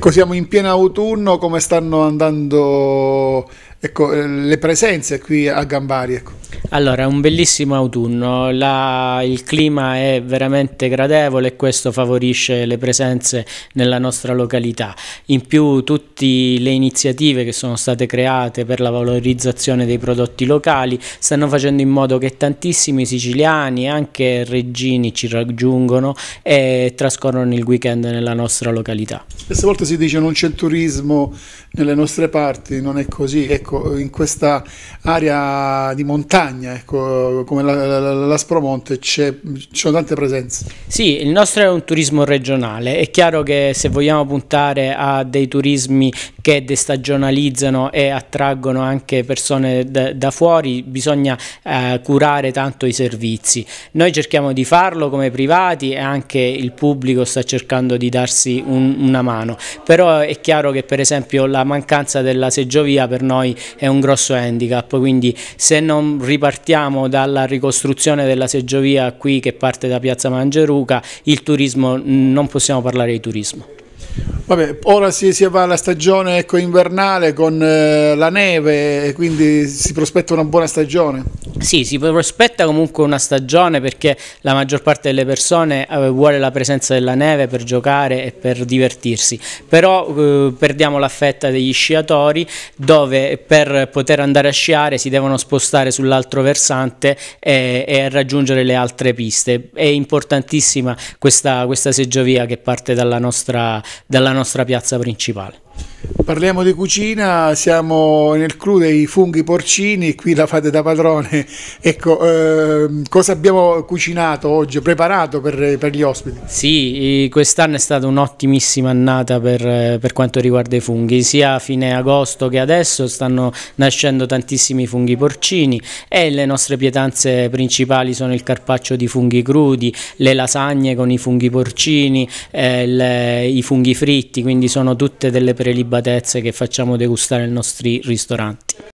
Ecco, siamo in pieno autunno, come stanno andando ecco, eh, le presenze qui a Gambari? Ecco. Allora, è un bellissimo autunno, la, il clima è veramente gradevole e questo favorisce le presenze nella nostra località. In più tutte le iniziative che sono state create per la valorizzazione dei prodotti locali stanno facendo in modo che tantissimi siciliani e anche reggini ci raggiungono e trascorrono il weekend nella nostra località. Questa volta si dice non c'è turismo nelle nostre parti, non è così. Ecco, in questa area di montagna montagna, ecco, come l'Aspromonte, ci sono tante presenze. Sì, il nostro è un turismo regionale, è chiaro che se vogliamo puntare a dei turismi che destagionalizzano e attraggono anche persone da, da fuori, bisogna eh, curare tanto i servizi. Noi cerchiamo di farlo come privati e anche il pubblico sta cercando di darsi un, una mano, però è chiaro che per esempio la mancanza della seggiovia per noi è un grosso handicap, quindi se non ripariamo partiamo dalla ricostruzione della seggiovia qui che parte da Piazza Mangeruca, il turismo, non possiamo parlare di turismo. Vabbè, ora si, si va alla stagione ecco, invernale con eh, la neve, quindi si prospetta una buona stagione. Sì, si prospetta comunque una stagione perché la maggior parte delle persone eh, vuole la presenza della neve per giocare e per divertirsi, però eh, perdiamo fetta degli sciatori dove per poter andare a sciare si devono spostare sull'altro versante e, e, raggiungere le altre piste. È importantissima questa, questa seggiovia che parte dalla nostra, dalla nostra piazza principale parliamo di cucina, siamo nel clou dei funghi porcini, qui la fate da padrone. Ecco, eh, cosa abbiamo cucinato oggi, preparato per, per gli ospiti? Sì, quest'anno è stata un'ottimissima annata per, per, quanto riguarda i funghi, sia a fine agosto che adesso stanno nascendo tantissimi funghi porcini e le nostre pietanze principali sono il carpaccio di funghi crudi, le lasagne con i funghi porcini, eh, le, i funghi fritti, quindi sono tutte delle prelibatezze pezze che facciamo degustare ai nostri ristoranti.